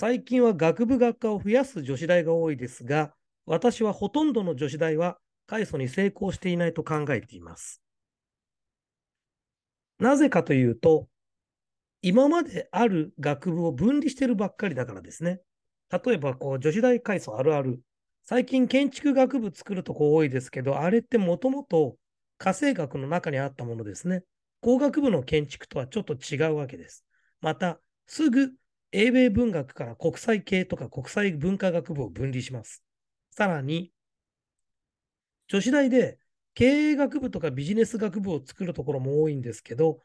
最近は学部学科を増やす女子大が多いですが、私はほとんどの女子大は開祖に成功していないと考えています。なぜかというと、今まである学部を分離してるばっかりだからですね。例えば、こう、女子大階層あるある。最近建築学部作るとこ多いですけど、あれってもともと家政学の中にあったものですね。工学部の建築とはちょっと違うわけです。また、すぐ英米文学から国際系とか国際文化学部を分離します。さらに、女子大で経営学部とかビジネス学部を作るところも多いんですけど、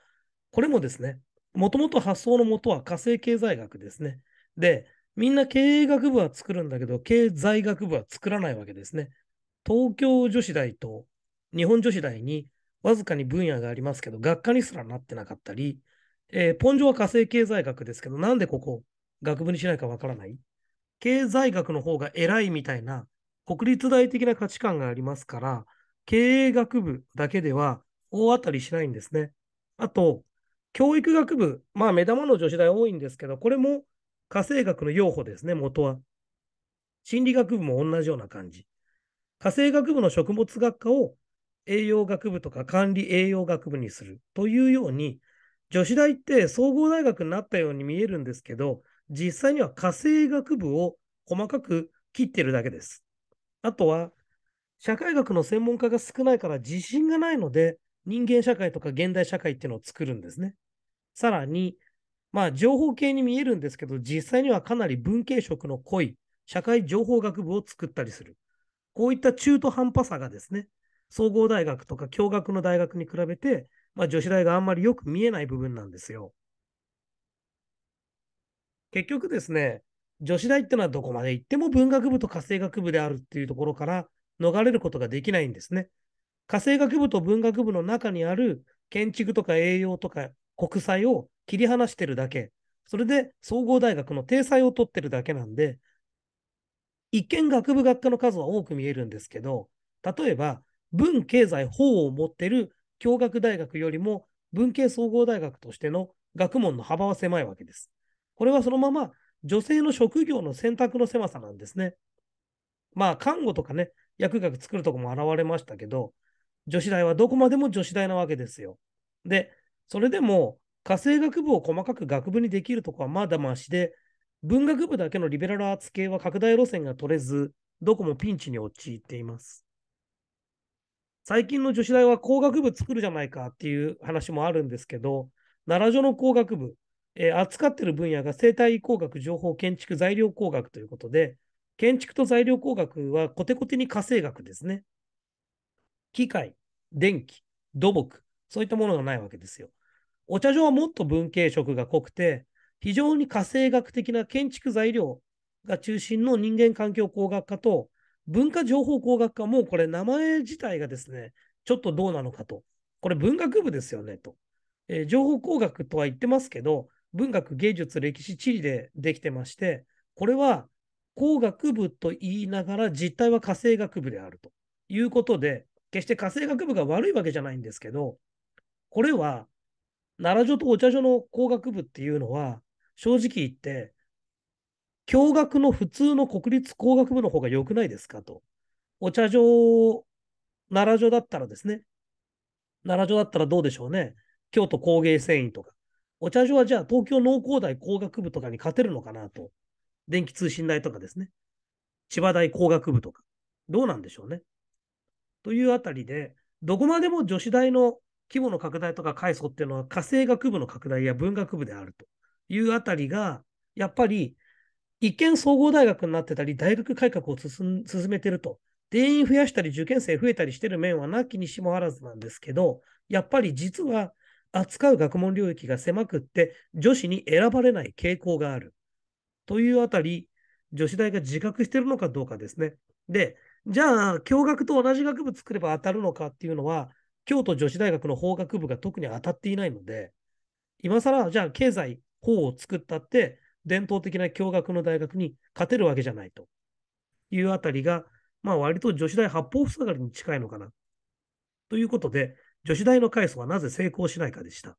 これもですね、もともと発想のもとは火星経済学ですね。で、みんな経営学部は作るんだけど、経済学部は作らないわけですね。東京女子大と日本女子大にわずかに分野がありますけど、学科にすらなってなかったり、えー、ポンジョは火星経済学ですけど、なんでここ学部にしないかわからない経済学の方が偉いみたいな国立大的な価値観がありますから、経営学部だけでは大当たりしないんですね。あと、教育学部、まあ目玉の女子大多いんですけど、これも家政学の用法ですね、元は。心理学部も同じような感じ。家政学部の食物学科を栄養学部とか管理栄養学部にするというように、女子大って総合大学になったように見えるんですけど、実際には家政学部を細かく切ってるだけです。あとは、社会学の専門家が少ないから自信がないので、人間社会とか現代社会っていうのを作るんですね。さらに、まあ、情報系に見えるんですけど、実際にはかなり文系色の濃い社会情報学部を作ったりする。こういった中途半端さがですね、総合大学とか共学の大学に比べてまあ、女子大があんまりよく見えない部分なんですよ。結局ですね、女子大ってのはどこまで行っても文学部と家政学部であるっていうところから逃れることができないんですね。家政学部と文学部の中にある建築とか栄養とか国際を切り離してるだけ、それで総合大学の体裁を取ってるだけなんで、一見学部学科の数は多く見えるんですけど、例えば文経済法を持ってる共学大学よりも文系総合大学としての学問の幅は狭いわけです。これはそのまま女性の職業の選択の狭さなんですね。まあ、看護とかね、薬学作るとこも現れましたけど、女子大はどこまでも女子大なわけですよ。で、それでも、家政学部を細かく学部にできるとこはまだましで、文学部だけのリベラルアーツ系は拡大路線が取れず、どこもピンチに陥っています。最近の女子大は工学部作るじゃないかっていう話もあるんですけど、奈良城の工学部、えー、扱ってる分野が生態工学、情報、建築、材料工学ということで、建築と材料工学はコテコテに火星学ですね。機械、電気、土木、そういったものがないわけですよ。お茶場はもっと文系色が濃くて、非常に火星学的な建築材料が中心の人間環境工学科と文化情報工学科もこれ名前自体がですね、ちょっとどうなのかと。これ文学部ですよねと。えー、情報工学とは言ってますけど、文学、芸術、歴史、地理でできてまして、これは工学部と言いながら実態は家政学部であるということで、決して家政学部が悪いわけじゃないんですけど、これは奈良所とお茶所の工学部っていうのは、正直言って共学の普通の国立工学部の方が良くないですかと。お茶場、奈良城だったらですね、奈良城だったらどうでしょうね。京都工芸繊維とか。お茶所はじゃあ東京農工大工学部とかに勝てるのかなと。電気通信大とかですね。千葉大工学部とか。どうなんでしょうね。というあたりで、どこまでも女子大の規模の拡大とか階層っていうのは、家政学部の拡大や文学部であるというあたりが、やっぱり一見総合大学になってたり、大学改革を進めてると、定員増やしたり、受験生増えたりしてる面はなきにしもあらずなんですけど、やっぱり実は扱う学問領域が狭くって、女子に選ばれない傾向がある。というあたり、女子大が自覚してるのかどうかですね。で、じゃあ、共学と同じ学部作れば当たるのかっていうのは、京都女子大学の法学部が特に当たっていないので、今更、じゃあ経済、法を作ったって、伝統的な共学の大学に勝てるわけじゃないというあたりが、まあ、割と女子大八方塞がりに近いのかな。ということで、女子大の階層はなぜ成功しないかでした。